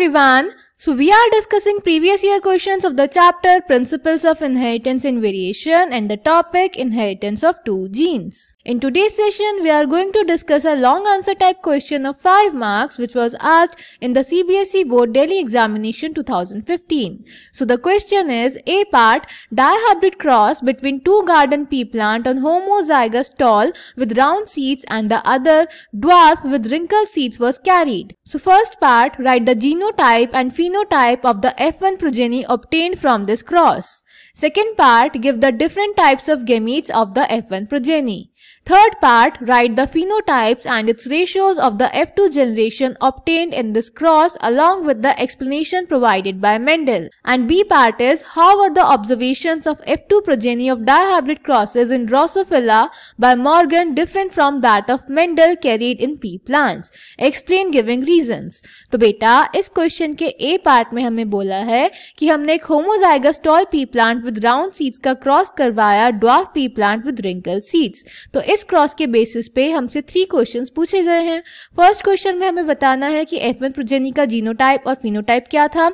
everyone. So we are discussing previous year questions of the chapter Principles of Inheritance in Variation and the topic Inheritance of Two Genes. In today's session, we are going to discuss a long answer type question of 5 marks which was asked in the CBSE Board Delhi Examination 2015. So the question is A part dihybrid cross between two garden pea plant on homozygous tall with round seeds and the other dwarf with wrinkled seeds was carried. So first part write the genotype and phenotype phenotype of the F1 progeny obtained from this cross. Second part, give the different types of gametes of the F1 progeny. Third part, write the phenotypes and its ratios of the F2 generation obtained in this cross along with the explanation provided by Mendel. And B part is, how were the observations of F2 progeny of dihybrid crosses in Drosophila by Morgan different from that of Mendel carried in pea plants? Explain giving reasons. तो बेटा इस question के A part में हमें बोला है कि हमने एक homozygous tall pea plant with round seeds का क्रॉस करवाया dwarf pea plant with wrinkle seeds तो इस क्रॉस के बेसिस पे हमसे थ्री क्वेश्चन पूछे गए हैं फर्स्ट क्वेश्चन में हमें बताना है कि एफ वन प्रोजेनी का जीनोटाइप और फिनोटाइप क्या था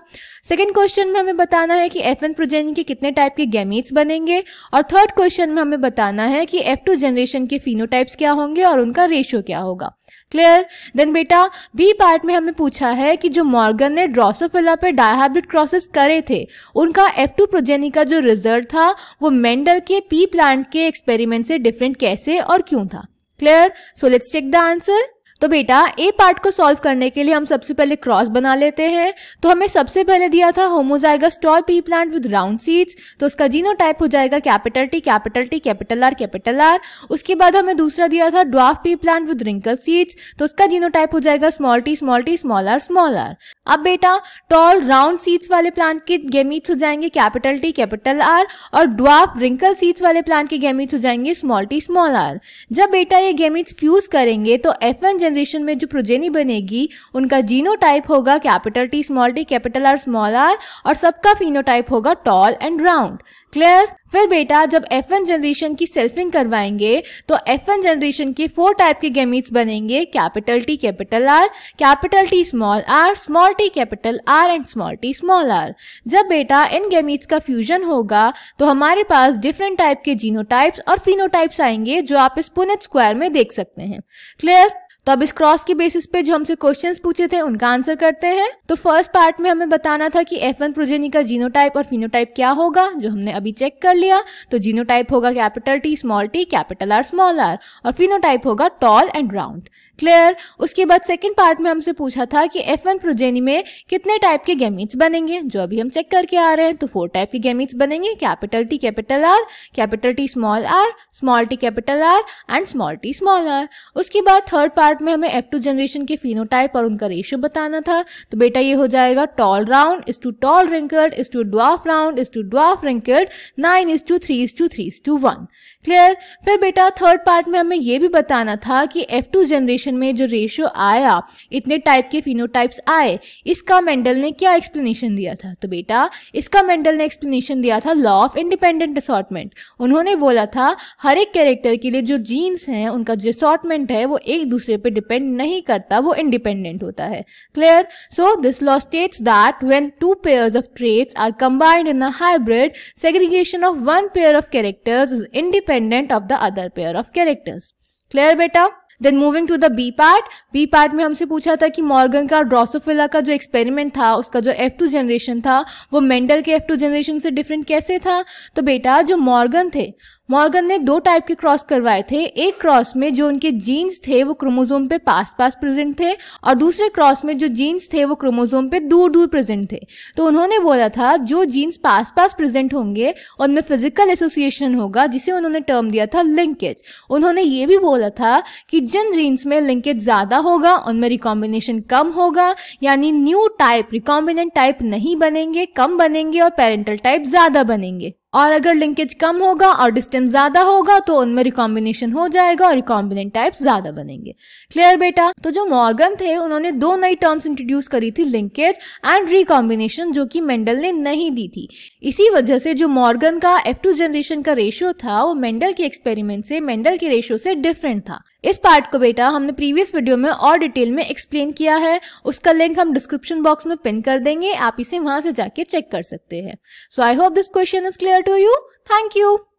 सेकेंड क्वेश्चन में हमें बताना है कि एफ वन प्रोजेनी के कितने टाइप के गैमीट्स बनेंगे और थर्ड क्वेश्चन में हमें बताना है कि एफ टू जनरेशन के फिनोटाइप्स क्या होंगे और उनका रेशियो क्या होगा क्लियर देन बेटा बी पार्ट में हमें पूछा है कि जो मॉर्गन ने ड्रोसोफिला पे डायहाइब्रिड क्रॉसेस करे थे उनका एफ टू प्रोजेनी का जो रिजल्ट था वो मेंडल के पी प्लांट के एक्सपेरिमेंट से डिफरेंट कैसे और क्यों था clear so let's check the answer तो बेटा ए पार्ट को सॉल्व करने के लिए हम सबसे पहले क्रॉस बना लेते हैं तो हमें सबसे पहले दिया था homozygous tall pea plant with round seeds तो उसका जीनो टाइप हो जाएगा capital T capital T capital R capital R उसके बाद हमें दूसरा दिया था dwarf pea plant with wrinkle seeds तो उसका जीनो टाइप हो जाएगा small t small t small r small r अब बेटा टॉल राउंड सीड्स वाले प्लांट के गेमीट्स हो जाएंगे कैपिटल टी कैपिटल आर और ड्वाफ रिंकल सीड्स वाले प्लांट के गेमीट्स हो जाएंगे स्मॉल टी स्मॉल आर जब बेटा ये गेमीट्स फ्यूज करेंगे तो एफ एन जनरेशन में जो प्रोजेनी बनेगी उनका जीनो टाइप होगा capital T small t capital R small r और सबका फिनोटाइप होगा टॉल एंड राउंड क्लियर फिर बेटा जब एफ एन जनरेशन की सेल्फिंग करवाएंगे तो एफ एन जनरेशन के फोर टाइप के गेमिट्स बनेंगे capital T capital R capital T small r small t capital R and small t small r जब बेटा इन गेमिट्स का फ्यूजन होगा तो हमारे पास डिफरेंट टाइप के जीनोटाइप्स और फिनोटाइप्स आएंगे जो आप इस पुनित स्क्वायर में देख सकते हैं क्लियर तो अब इस क्रॉस के बेसिस पे जो हमसे क्वेश्चंस पूछे थे उनका आंसर करते हैं तो फर्स्ट पार्ट में हमें बताना था कि एफ प्रोजेनी का जीनोटाइप और फिनोटाइप क्या होगा जो हमने अभी चेक कर लिया तो जीनोटाइप होगा capital T small t capital R small r और फिनोटाइप होगा टॉल एंड राउंड क्लियर उसके बाद सेकेंड पार्ट में हमसे पूछा था कि एफ प्रोजेनी में कितने टाइप के गेमिट्स बनेंगे जो अभी हम चेक करके आ रहे हैं तो फोर टाइप के गेमिट्स बनेंगे capital T capital R capital T small r small t capital R and small t small r उसके बाद थर्ड पार्ट पार्ट में हमें एफ टू जनरेशन के फिनोटाइप और उनका रेशियो बताना था तो बेटा ये हो जाएगा tall round is to tall wrinkled is to dwarf round is to dwarf wrinkled nine is to three is to three is to one clear फिर बेटा थर्ड पार्ट में हमें ये भी बताना था कि एफ टू जनरेशन में जो रेशियो आया इतने टाइप के फिनोटाइप्स आए इसका मेंडल ने क्या एक्सप्लेनेशन दिया था तो बेटा इसका मेंडल ने एक्सप्लेनेशन दिया था लॉ ऑफ इंडिपेंडेंट असॉटमेंट उन्होंने बोला था हर एक कैरेक्टर के लिए जो जीन्स हैं उनका जो असॉटमेंट है वो एक दूसरे पे डिपेंड नहीं करता वो इंडिपेंडेंट होता है clear so this law states that when two pairs of traits are combined in a hybrid segregation of one pair of characters is independent of the other pair of characters clear बेटा then moving to the B part B part में हमसे पूछा था कि Morgan का Drosophila का जो experiment था उसका जो एफ टू जनरेशन था वो मेंडल के एफ टू जनरेशन से डिफरेंट कैसे था तो बेटा जो मॉर्गन थे मॉर्गन ने दो टाइप के क्रॉस करवाए थे एक क्रॉस में जो उनके जीन्स थे वो क्रोमोजोम पे पास पास प्रेजेंट थे और दूसरे क्रॉस में जो जीन्स थे वो क्रोमोजोम पे दूर दूर प्रेजेंट थे तो उन्होंने बोला था जो जीन्स पास पास प्रेजेंट होंगे उनमें फिजिकल एसोसिएशन होगा जिसे उन्होंने टर्म दिया था लिंकेज उन्होंने ये भी बोला था कि जिन जीन्स में लिंकेज ज़्यादा होगा उनमें रिकॉम्बिनेशन कम होगा यानी न्यू टाइप रिकॉम्बिनेंट टाइप नहीं बनेंगे कम बनेंगे और पेरेंटल टाइप ज़्यादा बनेंगे और अगर लिंकेज कम होगा और डिस्टेंस ज्यादा होगा तो उनमें रिकॉम्बिनेशन हो जाएगा और रिकॉम्बिनेंट टाइप्स ज्यादा बनेंगे क्लियर बेटा तो जो मॉर्गन थे उन्होंने दो नई टर्म्स इंट्रोड्यूस करी थी लिंकेज एंड रिकॉम्बिनेशन जो कि मेंडल ने नहीं दी थी इसी वजह से जो मॉर्गन का एफ जनरेशन का रेशियो था वो मेंडल के एक्सपेरिमेंट से मेंडल के रेशियो से डिफरेंट था इस पार्ट को बेटा हमने प्रीवियस वीडियो में और डिटेल में एक्सप्लेन किया है उसका लिंक हम डिस्क्रिप्शन बॉक्स में पिन कर देंगे आप इसे वहां से जाके चेक कर सकते हैं so I hope this question is clear to you thank you